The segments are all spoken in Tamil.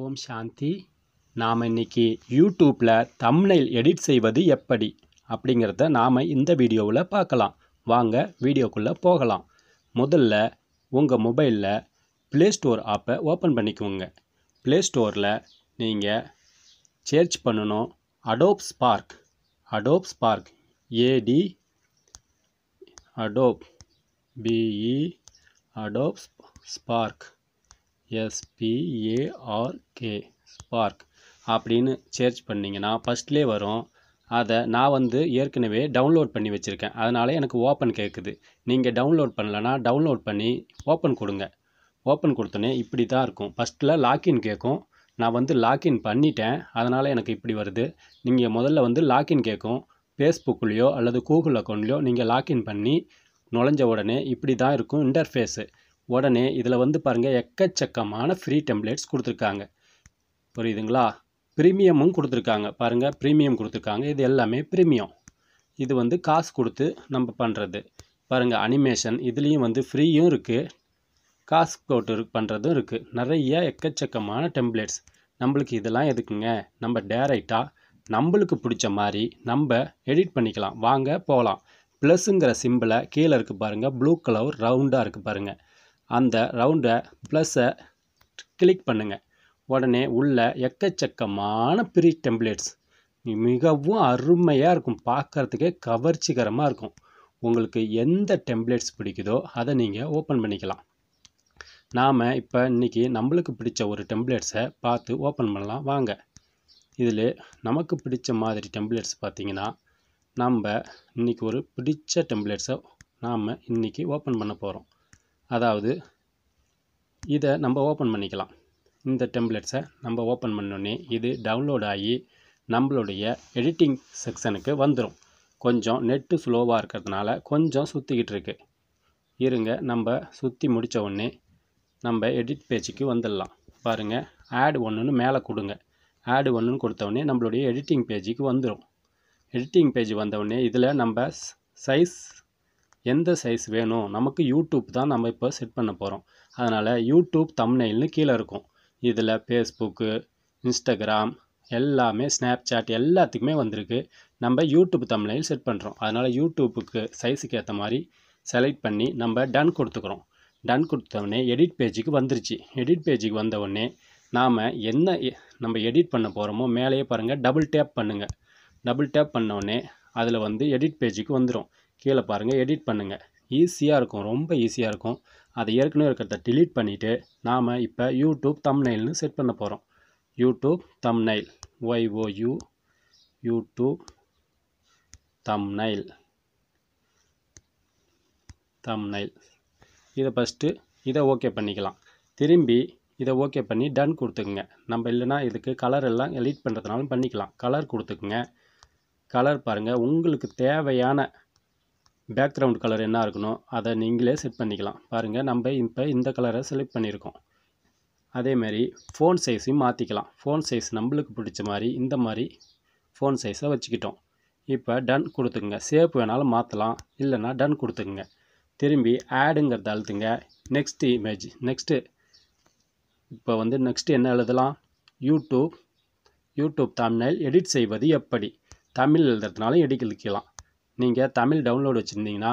ஓம் சாந்தி நாம் இன்றைக்கி யூடியூப்பில் தம்னைல் எடிட் செய்வது எப்படி அப்படிங்கிறத நாம் இந்த வீடியோவில் பார்க்கலாம் வாங்க வீடியோக்குள்ளே போகலாம் முதல்ல உங்கள் மொபைலில் ப்ளே ஸ்டோர் ஆப்பை ஓப்பன் பண்ணிக்கோங்க ப்ளே ஸ்டோரில் நீங்கள் சேர்ச் பண்ணணும் Adobe Spark Adobe Spark A D Adobe B E Adobe Spark S P A R K Spark அப்படின்னு சேர்ச் பண்ணிங்கன்னா ஃபஸ்ட்லேயே வரும் அதை நான் வந்து ஏற்கனவே டவுன்லோட் பண்ணி வச்சுருக்கேன் அதனால் எனக்கு ஓப்பன் கேட்குது நீங்கள் டவுன்லோட் பண்ணலன்னா டவுன்லோட் பண்ணி ஓப்பன் கொடுங்க ஓப்பன் கொடுத்தோன்னே இப்படி தான் இருக்கும் ஃபஸ்ட்டில் லாக்இன் கேட்கும் நான் வந்து லாக்இன் பண்ணிட்டேன் அதனால் எனக்கு இப்படி வருது நீங்கள் முதல்ல வந்து லாக்இன் கேட்கும் ஃபேஸ்புக்லேயோ அல்லது கூகுள் அக்கௌண்ட்லேயோ நீங்கள் லாக்இன் பண்ணி நுழைஞ்ச உடனே இப்படி தான் இருக்கும் இன்டர்ஃபேஸு உடனே இதில் வந்து பாருங்கள் எக்கச்சக்கமான ஃப்ரீ டெம்ப்ளேட்ஸ் கொடுத்துருக்காங்க புரியுதுங்களா ப்ரீமியமும் கொடுத்துருக்காங்க பாருங்கள் ப்ரீமியம் கொடுத்துருக்காங்க இது எல்லாமே ப்ரீமியம் இது வந்து காசு கொடுத்து நம்ம பண்ணுறது பாருங்கள் அனிமேஷன் இதுலேயும் வந்து ஃப்ரீயும் இருக்குது காசு போட்டு பண்ணுறதும் இருக்குது நிறைய எக்கச்சக்கமான டெம்ப்ளேட்ஸ் நம்மளுக்கு இதெல்லாம் எதுக்குங்க நம்ம டேரெக்டாக நம்மளுக்கு பிடிச்ச மாதிரி நம்ம எடிட் பண்ணிக்கலாம் வாங்க போகலாம் ப்ளஸ்ஸுங்கிற சிம்பிளை கீழே இருக்குது பாருங்கள் ப்ளூ கலர் ரவுண்டாக இருக்குது பாருங்கள் அந்த ரவுண்டை ப்ளஸ்ஸை கிளிக் பண்ணுங்கள் உடனே உள்ள எக்கச்சக்கமான பிரி டெம்ப்ளேட்ஸ் மிகவும் அருமையாக இருக்கும் பார்க்குறதுக்கே கவர்ச்சிகரமாக இருக்கும் உங்களுக்கு எந்த டெம்ப்ளேட்ஸ் பிடிக்குதோ அதை நீங்கள் ஓப்பன் பண்ணிக்கலாம் நாம் இப்போ இன்றைக்கி நம்மளுக்கு பிடிச்ச ஒரு டெம்ப்ளேட்ஸை பார்த்து ஓப்பன் பண்ணலாம் வாங்க இதில் நமக்கு பிடிச்ச மாதிரி டெம்ப்ளேட்ஸ் பார்த்திங்கன்னா நம்ம இன்றைக்கி ஒரு பிடிச்ச டெம்ப்ளேட்ஸை நாம் இன்றைக்கி ஓப்பன் பண்ண போகிறோம் அதாவது இதை நம்ம ஓப்பன் பண்ணிக்கலாம் இந்த டெம்ப்ளெட்ஸை நம்ம ஓப்பன் பண்ணோன்னே இது டவுன்லோட் ஆகி நம்மளுடைய எடிட்டிங் செக்ஷனுக்கு வந்துடும் கொஞ்சம் நெட்டு ஸ்லோவாக இருக்கிறதுனால கொஞ்சம் சுற்றிக்கிட்டு இருக்கு இருங்க நம்ம சுற்றி முடித்த உடனே நம்ம எடிட் பேஜுக்கு வந்துடலாம் பாருங்கள் ஆடு ஒன்றுன்னு மேலே கொடுங்க ஆடு ஒன்றுன்னு கொடுத்தவுடனே நம்மளுடைய எடிட்டிங் பேஜுக்கு வந்துடும் எடிட்டிங் பேஜ் வந்தவுடனே இதில் நம்ம சைஸ் எந்த சைஸ் வேணும் நமக்கு யூடியூப் தான் நம்ம இப்போ செட் பண்ண போகிறோம் அதனால் யூடியூப் தம்னெயில்னு கீழே இருக்கும் இதில் ஃபேஸ்புக்கு இன்ஸ்டாகிராம் எல்லாமே ஸ்னாப் சாட் எல்லாத்துக்குமே வந்திருக்கு நம்ம யூடியூப் தம்னெயில் செட் பண்ணுறோம் அதனால் யூடியூப்புக்கு சைஸுக்கு ஏற்ற மாதிரி செலக்ட் பண்ணி நம்ம டன் கொடுத்துக்கிறோம் டன் கொடுத்தவொடனே எடிட் பேஜுக்கு வந்துருச்சு எடிட் பேஜுக்கு வந்தவுடனே நாம் என்ன நம்ம எடிட் பண்ண போகிறோமோ மேலேயே பாருங்கள் டபுள் டேப் பண்ணுங்கள் டபுள் டேப் பண்ணோடனே அதில் வந்து எடிட் பேஜுக்கு வந்துடும் கீழே பாருங்கள் எடிட் பண்ணுங்கள் ஈஸியாக இருக்கும் ரொம்ப ஈஸியாக இருக்கும் அதை ஏற்கனவே இருக்கிறத டிலீட் பண்ணிவிட்டு நாம் இப்போ யூடியூப் தம்நெயில்னு செட் பண்ண போகிறோம் YouTube thumbnail Y O U YouTube thumbnail thumbnail இதை ஃபஸ்ட்டு இதை ஓகே பண்ணிக்கலாம் திரும்பி இதை ஓகே பண்ணி டன் கொடுத்துக்குங்க நம்ம இல்லைனா இதுக்கு கலர் எல்லாம் எடிட் பண்ணுறதுனாலும் பண்ணிக்கலாம் கலர் கொடுத்துக்குங்க கலர் பாருங்கள் உங்களுக்கு தேவையான பேக்ரவுண்ட் கலர் என்ன இருக்கணும் அதை நீங்களே செட் பண்ணிக்கலாம் பாருங்கள் நம்ம இப்போ இந்த கலரை செலக்ட் பண்ணியிருக்கோம் அதேமாரி ஃபோன் சைஸையும் மாற்றிக்கலாம் ஃபோன் சைஸ் நம்மளுக்கு பிடிச்ச மாதிரி இந்த மாதிரி ஃபோன் சைஸை வச்சுக்கிட்டோம் இப்போ டன் கொடுத்துக்குங்க சேப் வேணாலும் மாற்றலாம் இல்லைனா டன் கொடுத்துக்குங்க திரும்பி ஆடுங்கிறத அழுத்துங்க நெக்ஸ்ட் இமேஜ் நெக்ஸ்ட்டு இப்போ வந்து நெக்ஸ்ட்டு என்ன எழுதலாம் யூடியூப் யூடியூப் தமிழில் எடிட் செய்வது எப்படி தமிழ் எழுதுறதுனாலும் எடிக்கலாம் நீங்கள் தமிழ் டவுன்லோடு வச்சுருந்தீங்கன்னா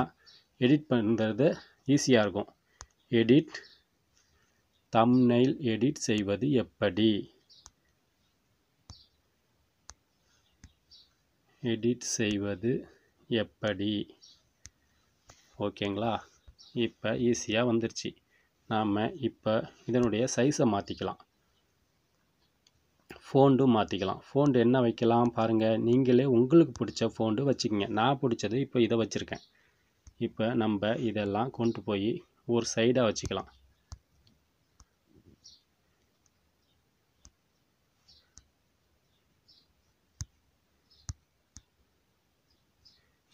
எடிட் பண்ணுறது ஈஸியாக இருக்கும் எடிட் தம்னைல் எடிட் செய்வது எப்படி எடிட் செய்வது எப்படி ஓகேங்களா இப்போ ஈஸியாக வந்துருச்சு நாம் இப்போ இதனுடைய சைஸை மாற்றிக்கலாம் ஃபோண்டு மாற்றிக்கலாம் ஃபோண்டு என்ன வைக்கலாம் பாருங்கள் நீங்களே உங்களுக்கு பிடிச்ச ஃபோண்டு வச்சுக்கோங்க நான் பிடிச்சது இப்போ இதை வச்சுருக்கேன் இப்போ நம்ம இதெல்லாம் கொண்டு போய் ஒரு சைடாக வச்சுக்கலாம்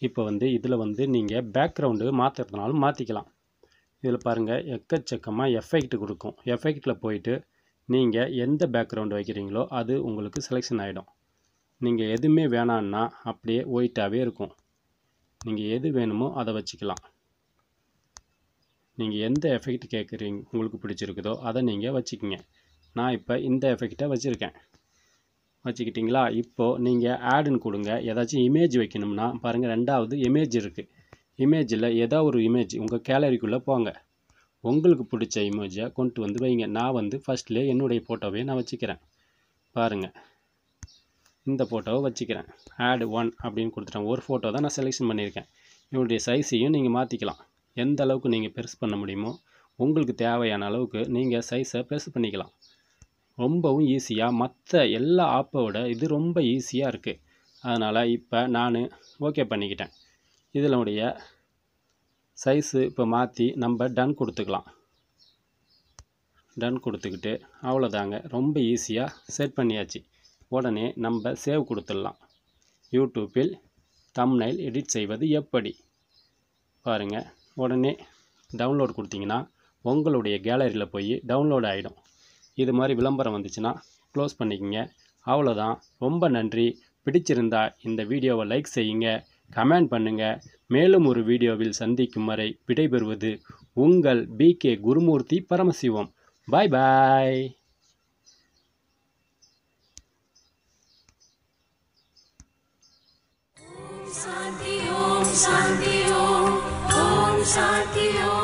இப்போ வந்து இதில் வந்து நீங்கள் பேக்ரவுண்டு மாற்றுறதுனாலும் மாற்றிக்கலாம் இதில் பாருங்கள் எக்கச்சக்கமாக எஃபெக்ட் கொடுக்கும் எஃபெக்டில் போயிட்டு நீங்கள் எந்த பேக்ரவுண்ட் வைக்கிறீங்களோ அது உங்களுக்கு செலெக்ஷன் ஆகிடும் நீங்கள் எதுவுமே வேணான்னா அப்படியே ஒயிட்டாகவே இருக்கும் நீங்கள் எது வேணுமோ அதை வச்சுக்கலாம் நீங்கள் எந்த எஃபெக்ட் கேட்குறீங்க உங்களுக்கு பிடிச்சிருக்குதோ அதை நீங்கள் வச்சுக்கிங்க நான் இப்போ இந்த எஃபெக்டை வச்சுருக்கேன் வச்சுக்கிட்டிங்களா இப்போது நீங்கள் ஆடுன்னு கொடுங்க ஏதாச்சும் இமேஜ் வைக்கணும்னா பாருங்கள் ரெண்டாவது இமேஜ் இருக்குது இமேஜில் ஏதோ ஒரு இமேஜ் உங்கள் கேலரிக்குள்ளே போங்க உங்களுக்கு பிடிச்ச இமோஜியாக கொண்டு வந்து வைங்க நான் வந்து ஃபஸ்ட்லேயே என்னுடைய ஃபோட்டோவே நான் வச்சுக்கிறேன் பாருங்கள் இந்த ஃபோட்டோவை வச்சுக்கிறேன் ஆட் ஒன் அப்படின்னு கொடுத்துட்டேன் ஒரு ஃபோட்டோ தான் நான் செலெக்ஷன் பண்ணியிருக்கேன் இவருடைய சைஸையும் நீங்கள் மாற்றிக்கலாம் எந்த அளவுக்கு நீங்கள் பெருசு பண்ண முடியுமோ உங்களுக்கு தேவையான அளவுக்கு நீங்கள் சைஸை பெருசு பண்ணிக்கலாம் ரொம்பவும் ஈஸியாக மற்ற எல்லா ஆப்பை விட இது ரொம்ப ஈஸியாக இருக்குது அதனால் இப்போ நான் ஓகே பண்ணிக்கிட்டேன் இதனுடைய சைஸு இப்போ மாற்றி நம்ம டன் கொடுத்துக்கலாம் டன் கொடுத்துக்கிட்டு அவ்வளோதாங்க ரொம்ப ஈஸியாக செட் பண்ணியாச்சு உடனே நம்ம சேவ் கொடுத்துடலாம் யூடியூப்பில் தம்னைல் எடிட் செய்வது எப்படி பாருங்கள் உடனே டவுன்லோட் கொடுத்தீங்கன்னா உங்களுடைய கேலரியில் போய் டவுன்லோட் ஆகிடும் இது மாதிரி விளம்பரம் வந்துச்சுன்னா க்ளோஸ் பண்ணிக்கோங்க அவ்வளோதான் ரொம்ப நன்றி பிடிச்சிருந்தா இந்த வீடியோவை லைக் செய்யுங்க கமெண்ட் பண்ணுங்கள் மேலும் ஒரு வீடியோவில் சந்திக்கும் வரை விடைபெறுவது உங்கள் P K Gurumurthy Paramasivam bye பாய்